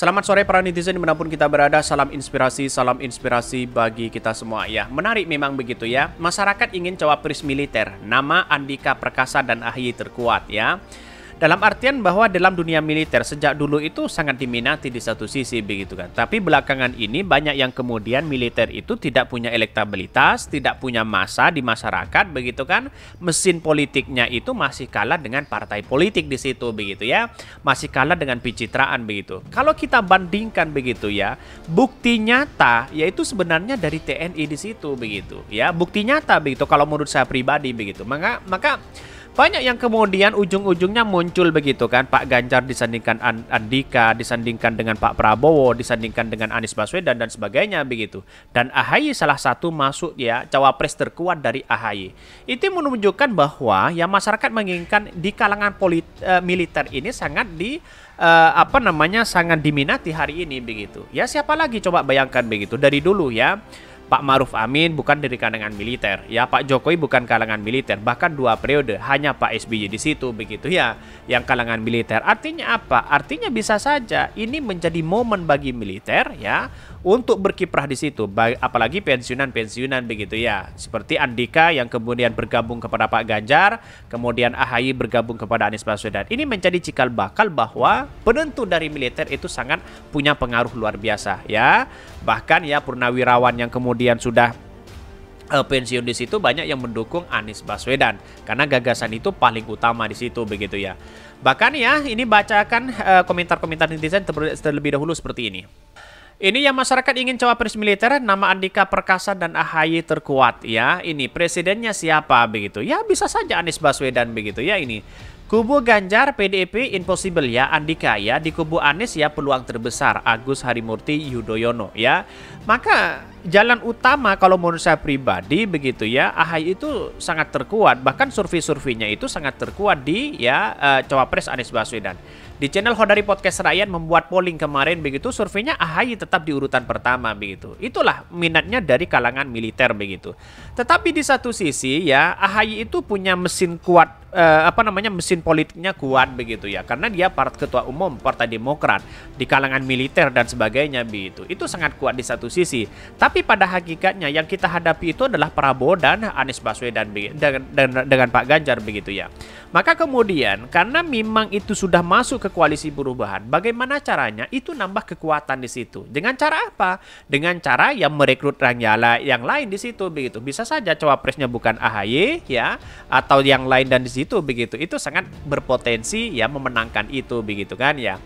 Selamat sore para netizen dimanapun kita berada, salam inspirasi, salam inspirasi bagi kita semua ya. Menarik memang begitu ya, masyarakat ingin cawapres militer, nama Andika Perkasa dan Ahy terkuat ya. Dalam artian bahwa dalam dunia militer sejak dulu itu sangat diminati di satu sisi begitu kan. Tapi belakangan ini banyak yang kemudian militer itu tidak punya elektabilitas, tidak punya masa di masyarakat begitu kan. Mesin politiknya itu masih kalah dengan partai politik di situ begitu ya. Masih kalah dengan pencitraan begitu. Kalau kita bandingkan begitu ya, bukti nyata yaitu sebenarnya dari TNI di situ begitu ya. Bukti nyata begitu kalau menurut saya pribadi begitu. Maka maka banyak yang kemudian ujung-ujungnya muncul begitu kan Pak Ganjar disandingkan Andika disandingkan dengan Pak Prabowo disandingkan dengan Anies Baswedan dan sebagainya begitu dan AHY salah satu masuk ya cawapres terkuat dari AHY itu menunjukkan bahwa ya masyarakat menginginkan di kalangan polit, eh, militer ini sangat di uh, apa namanya sangat diminati hari ini begitu. Ya siapa lagi coba bayangkan begitu dari dulu ya. Pak Maruf Amin bukan dari kalangan militer, ya Pak Jokowi bukan kalangan militer, bahkan dua periode hanya Pak SBY di situ begitu ya, yang kalangan militer. Artinya apa? Artinya bisa saja ini menjadi momen bagi militer ya untuk berkiprah di situ, apalagi pensiunan-pensiunan begitu ya, seperti Andika yang kemudian bergabung kepada Pak Ganjar, kemudian AHY bergabung kepada Anies Baswedan. Ini menjadi cikal bakal bahwa penentu dari militer itu sangat punya pengaruh luar biasa ya. Bahkan ya purnawirawan yang kemudian sudah uh, pensiun di situ banyak yang mendukung Anies Baswedan karena gagasan itu paling utama di situ begitu ya. Bahkan ya ini bacakan komentar eh, komentar-komentar netizen terlebih dahulu seperti ini. Ini yang masyarakat ingin cawapres militer, nama Andika Perkasa dan Ahaye terkuat ya. Ini presidennya siapa begitu? Ya bisa saja Anies Baswedan begitu ya ini. Kubu Ganjar PDIP impossible ya Andika ya di kubu Anies ya peluang terbesar Agus Harimurti Yudhoyono ya. Maka jalan utama kalau menurut saya pribadi begitu ya Ahy itu sangat terkuat bahkan survei-surveinya itu sangat terkuat di ya uh, cawapres Anies Baswedan. Di channel Hodari Podcast Rakyat membuat polling kemarin begitu surveinya Ahy tetap di urutan pertama begitu. Itulah minatnya dari kalangan militer begitu. Tetapi di satu sisi ya Ahy itu punya mesin kuat uh, apa namanya mesin mesin politiknya kuat begitu ya karena dia part ketua umum partai Demokrat di kalangan militer dan sebagainya begitu itu sangat kuat di satu sisi tapi pada hakikatnya yang kita hadapi itu adalah Prabowo dan Anies Baswedan dengan, dengan, dengan Pak Ganjar begitu ya maka kemudian karena memang itu sudah masuk ke koalisi perubahan bagaimana caranya itu nambah kekuatan di situ dengan cara apa dengan cara yang merekrut Rangyala yang lain di situ begitu bisa saja cawapresnya bukan AHY ya atau yang lain dan di situ begitu itu sangat berpotensi ya memenangkan itu begitu kan ya.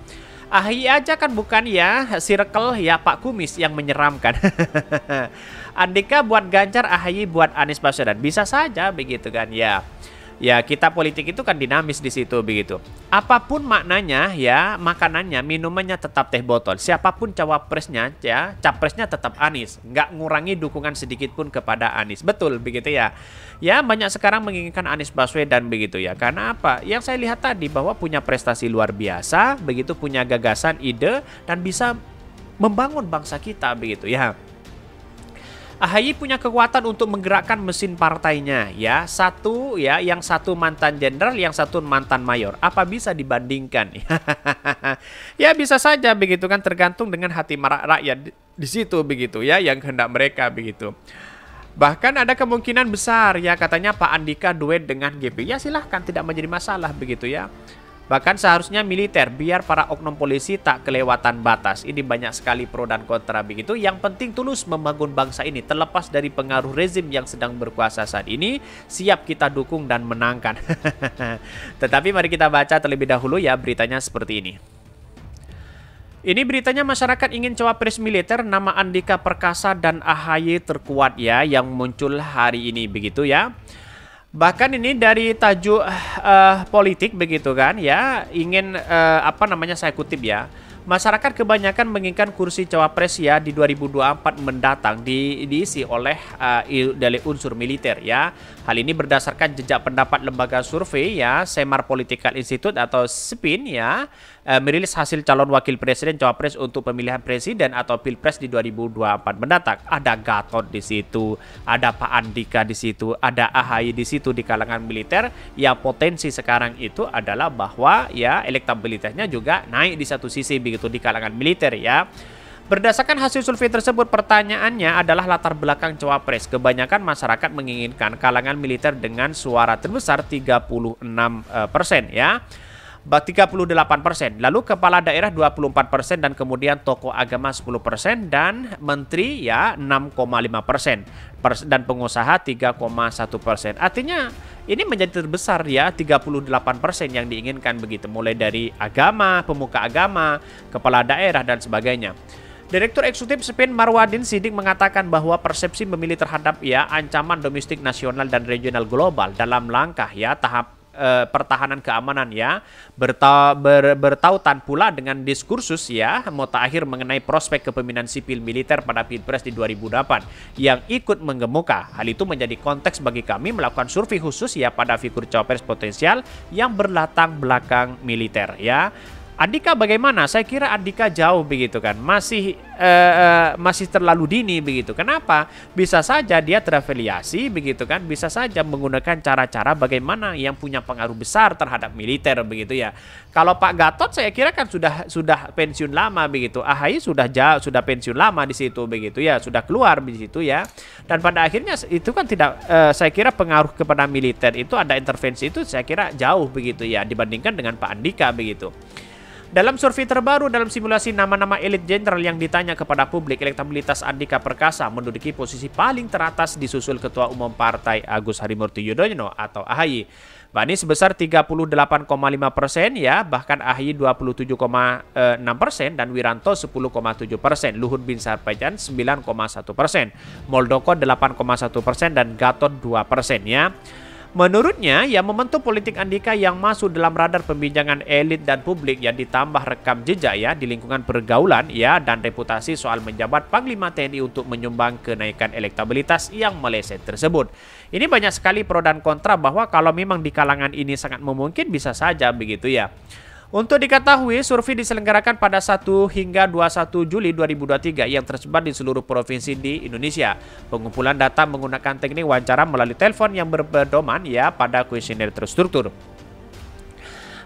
Ahi aja kan bukan ya, circle ya Pak Kumis yang menyeramkan. Andika buat Ganjar, Ahi buat Anies Baswedan. Bisa saja begitu kan ya ya kita politik itu kan dinamis di situ begitu. Apapun maknanya ya makanannya minumannya tetap teh botol. Siapapun cawapresnya ya capresnya tetap Anis. Nggak ngurangi dukungan sedikit pun kepada Anis. Betul begitu ya. Ya banyak sekarang menginginkan Anis Baswedan begitu ya. Karena apa? Yang saya lihat tadi bahwa punya prestasi luar biasa, begitu punya gagasan, ide dan bisa membangun bangsa kita begitu ya. AHY punya kekuatan untuk menggerakkan mesin partainya ya. Satu ya, yang satu mantan jenderal, yang satu mantan mayor. Apa bisa dibandingkan? ya bisa saja begitu kan tergantung dengan hati rakyat di situ begitu ya yang hendak mereka begitu. Bahkan ada kemungkinan besar ya katanya Pak Andika duet dengan GP. Ya silahkan tidak menjadi masalah begitu ya. Bahkan seharusnya militer biar para oknum polisi tak kelewatan batas. Ini banyak sekali pro dan kontra begitu. Yang penting tulus membangun bangsa ini terlepas dari pengaruh rezim yang sedang berkuasa saat ini. Siap kita dukung dan menangkan. Tetapi mari kita baca terlebih dahulu ya beritanya seperti ini. Ini beritanya masyarakat ingin cawapres militer nama Andika Perkasa dan Ahaye terkuat ya yang muncul hari ini begitu ya. Bahkan ini dari tajuk uh, politik begitu kan ya, ingin uh, apa namanya saya kutip ya. Masyarakat kebanyakan menginginkan kursi cawapres ya di 2024 mendatang di, diisi oleh uh, dari unsur militer ya. Hal ini berdasarkan jejak pendapat lembaga survei ya, Semar Political Institute atau SPIN ya, eh, merilis hasil calon wakil presiden cawapres untuk pemilihan presiden atau pilpres di 2024 mendatang. Ada Gatot di situ, ada Pak Andika di situ, ada AHY di situ di kalangan militer. Ya potensi sekarang itu adalah bahwa ya elektabilitasnya juga naik di satu sisi begitu di kalangan militer ya. Berdasarkan hasil survei tersebut, pertanyaannya adalah latar belakang cawapres. Kebanyakan masyarakat menginginkan kalangan militer dengan suara terbesar 36 eh, persen ya. 38 persen, lalu kepala daerah 24 persen dan kemudian tokoh agama 10 persen dan menteri ya 6,5 persen dan pengusaha 3,1 persen. Artinya ini menjadi terbesar ya 38 persen yang diinginkan begitu mulai dari agama, pemuka agama, kepala daerah dan sebagainya. Direktur Eksekutif Spin Marwadin Sidik mengatakan bahwa persepsi memilih terhadap ya ancaman domestik nasional dan regional global dalam langkah ya tahap E, pertahanan keamanan ya berta, ber, bertautan pula dengan diskursus ya mota akhir mengenai prospek kepemimpinan sipil militer pada pilpres di 2008 yang ikut mengemuka hal itu menjadi konteks bagi kami melakukan survei khusus ya pada figur cawapres potensial yang berlatang belakang militer ya Andika bagaimana? Saya kira Andika jauh begitu kan, masih uh, masih terlalu dini begitu. Kenapa? Bisa saja dia terafiliasi begitu kan, bisa saja menggunakan cara-cara bagaimana yang punya pengaruh besar terhadap militer begitu ya. Kalau Pak Gatot saya kira kan sudah sudah pensiun lama begitu. AHY sudah jauh, sudah pensiun lama di situ begitu ya, sudah keluar di situ ya. Dan pada akhirnya itu kan tidak uh, saya kira pengaruh kepada militer itu ada intervensi itu saya kira jauh begitu ya dibandingkan dengan Pak Andika begitu. Dalam survei terbaru dalam simulasi nama-nama elit jenderal yang ditanya kepada publik, elektabilitas Andika Perkasa menduduki posisi paling teratas disusul Ketua Umum Partai Agus Harimurti Yudhoyono atau AHY. Bani sebesar 38,5 persen ya, bahkan AHY 27,6 persen dan Wiranto 10,7 persen, Luhut Bin Sarpajan 9,1 persen, Moldoko 8,1 persen dan Gatot 2 persen ya. Menurutnya, yang membentuk politik Andika yang masuk dalam radar pembincangan elit dan publik yang ditambah rekam jejak ya di lingkungan pergaulan ya dan reputasi soal menjabat Panglima TNI untuk menyumbang kenaikan elektabilitas yang meleset tersebut. Ini banyak sekali pro dan kontra bahwa kalau memang di kalangan ini sangat memungkinkan bisa saja begitu ya. Untuk diketahui, survei diselenggarakan pada 1 hingga 21 Juli 2023 yang tersebar di seluruh provinsi di Indonesia. Pengumpulan data menggunakan teknik wawancara melalui telepon yang berpedoman ya pada kuesioner terstruktur.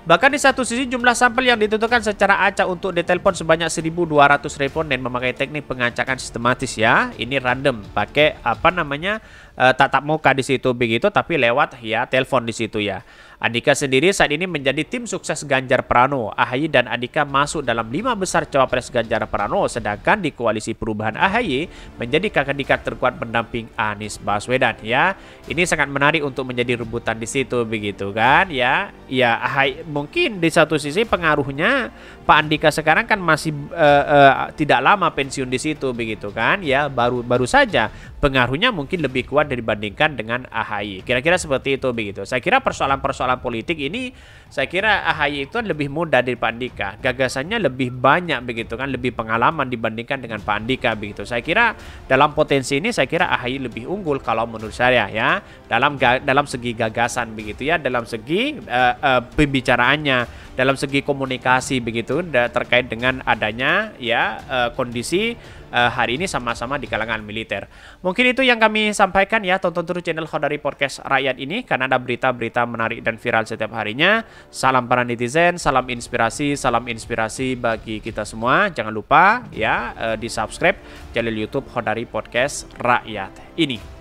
Bahkan di satu sisi jumlah sampel yang ditentukan secara acak untuk ditelepon sebanyak 1.200 responden memakai teknik pengacakan sistematis ya. Ini random, pakai apa namanya eh, tatap muka di situ begitu tapi lewat ya telepon di situ ya. Andika sendiri saat ini menjadi tim sukses Ganjar Pranowo. Ahy dan Andika masuk dalam lima besar cawapres Ganjar Pranowo, sedangkan di koalisi perubahan Ahy menjadi kakak tingkat terkuat pendamping Anies Baswedan. Ya, ini sangat menarik untuk menjadi rebutan di situ, begitu kan? Ya, ya Ahy mungkin di satu sisi pengaruhnya Pak Andika sekarang kan masih uh, uh, tidak lama pensiun di situ, begitu kan? Ya, baru baru saja pengaruhnya mungkin lebih kuat dibandingkan dengan Ahy. Kira-kira seperti itu, begitu. Saya kira persoalan-persoalan persoalan politik ini saya kira AHY itu lebih mudah daripada Andika. Gagasannya lebih banyak begitu kan, lebih pengalaman dibandingkan dengan Pak Andika begitu. Saya kira dalam potensi ini saya kira AHY lebih unggul kalau menurut saya ya. Dalam dalam segi gagasan begitu ya, dalam segi uh, uh, pembicaraannya, dalam segi komunikasi begitu terkait dengan adanya ya uh, kondisi uh, hari ini sama-sama di kalangan militer. Mungkin itu yang kami sampaikan ya, tonton terus channel Khodari Podcast Rakyat ini karena ada berita-berita menarik dan viral setiap harinya. Salam para netizen, salam inspirasi, salam inspirasi bagi kita semua. Jangan lupa ya uh, eh, di subscribe channel YouTube Khodari Podcast Rakyat ini.